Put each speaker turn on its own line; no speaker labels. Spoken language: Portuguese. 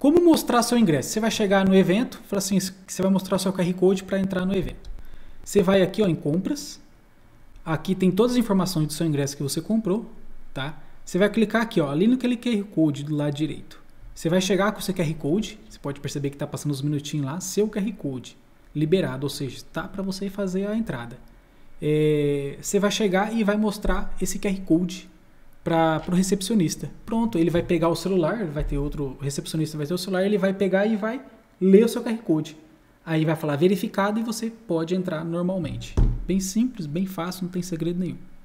Como mostrar seu ingresso? Você vai chegar no evento, fala assim, você vai mostrar seu QR Code para entrar no evento. Você vai aqui ó, em compras. Aqui tem todas as informações do seu ingresso que você comprou, tá? Você vai clicar aqui, ó, ali no QR Code do lado direito. Você vai chegar com o seu QR Code, você pode perceber que está passando uns minutinhos lá, seu QR Code liberado, ou seja, está para você fazer a entrada. É, você vai chegar e vai mostrar esse QR Code para o recepcionista. Pronto, ele vai pegar o celular, vai ter outro recepcionista, vai ter o celular, ele vai pegar e vai ler o seu QR Code. Aí vai falar verificado e você pode entrar normalmente. Bem simples, bem fácil, não tem segredo nenhum.